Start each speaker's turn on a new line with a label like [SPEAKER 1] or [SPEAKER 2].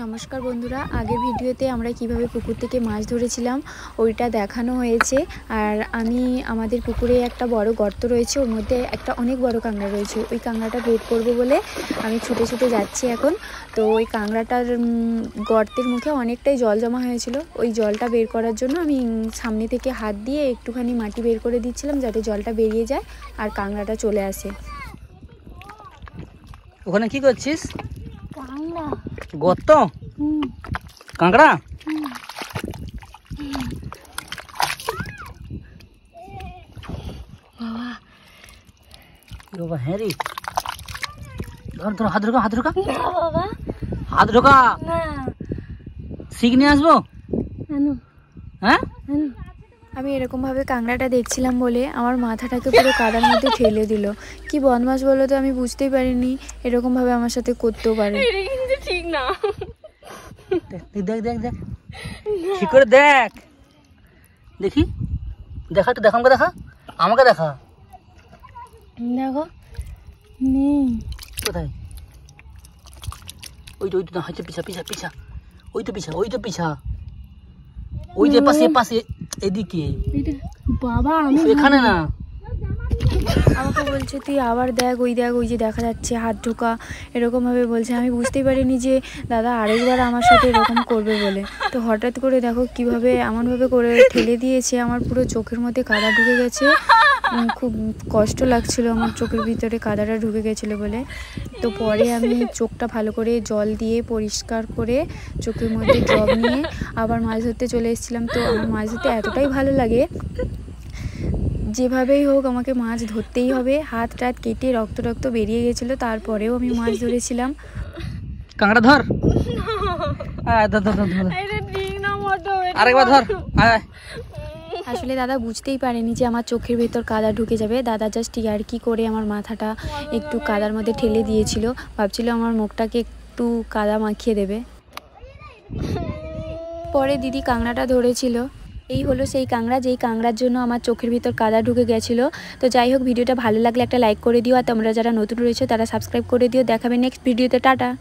[SPEAKER 1] নমস্কার বন্ধুরা আগের ভিডিওতে আমরা কিভাবে পুকুর থেকে মাছ ধরেছিলাম ওইটা দেখানো হয়েছে আর আমি আমাদের পুকুরে একটা বড় গর্ত রয়েছে ওর মধ্যে একটা অনেক বড় কাঁকড়া রয়েছে ওই কাঁকড়াটা বেট করব বলে আমি ছুটে ছুটে যাচ্ছি এখন তো ওই কাঁকড়াটার গর্তের মুখে অনেকটাই জল জমা হয়েছিল ওই জলটা বের করার জন্য আমি সামনে থেকে হাত দিয়ে একটুখানি মাটি বের করে দিচ্ছিলাম যাতে জলটা বেরিয়ে যায় আর কাঁকড়াটা চলে আসে ওখানে কি করছিস कांगड़ा गोतो कांगड़ा बाबा हैरी ধর ধর হাত ঢোকা হাত ঢোকা বাবা হাত ঢোকা না শিখ নিয়ে আসবো হ্যাঁ আমি এরকমভাবে কাঁকড়াটা দেখছিলাম বলে আমার মাথাটাকে পুরো কাদার মধ্যে ঠেলে দিল কি বদমাস বলো তো আমি বুঝতেই পারিনি এরকমভাবে আমার সাথে করতেও পারে ঠিক না দেখ দেখ দেখ ঠিক করে দেখ দেখি দেখা একটু দেখ আমাকে দেখা আমাকে দেখা দেখো নেই কোথায় ওই তো ওই তো হচ্ছে পিছা পিছা পিছা ওই তো পিছা ওই তো পিছা ওই যে পাশে পাশে এদিকে বাবা আমি এখানে না আমাকে বলছে তুই আবার দেখ ওই দেখ ওই যে দেখা যাচ্ছে হাত ঢোকা এরকমভাবে বলছে আমি বুঝতেই পারিনি যে দাদা আরেকবার আমার সাথে এরকম করবে বলে তো হঠাৎ করে দেখো কিভাবে এমনভাবে করে ঠেলে দিয়েছে আমার পুরো চোখের মধ্যে কাদা ঢুকে গেছে খুব কষ্ট লাগছিল আমার চোখের ভিতরে কাদাটা ঢুকে গেছিলো বলে তো পরে আমি চোখটা ভালো করে জল দিয়ে পরিষ্কার করে চোখের মধ্যে জল নিয়ে আবার মাছ ধরতে চলে এসেছিলাম তো আমার মাছ ধরতে এতটাই ভালো লাগে যেভাবেই হোক আমাকে মাছ ধরতেই হবে হাত টাত কেটে রক্ত রক্ত বেরিয়ে গেছিল তারপরেও আমি মাছ ধরেছিলাম কাঁকড়া ধর আসলে দাদা বুঝতেই পারেনি যে আমার চোখের ভেতর কাদা ঢুকে যাবে দাদা জাস্ট ইয়ার কি করে আমার মাথাটা একটু কাদার মধ্যে ঠেলে দিয়েছিল ভাবছিল আমার মুখটাকে একটু কাদা মাখিয়ে দেবে পরে দিদি কাংড়াটা ধরেছিল এই হলো সেই কাংড়া যেই কাংড়ার জন্য আমার চোখের ভিতর কাদা ঢুকে গেছিল তো যাই হোক ভিডিওটা ভালো লাগলে একটা লাইক করে দিও আর তোমরা যারা নতুন রয়েছে তারা সাবস্ক্রাইব করে দিও দেখাবে নেক্সট ভিডিওতে টাটা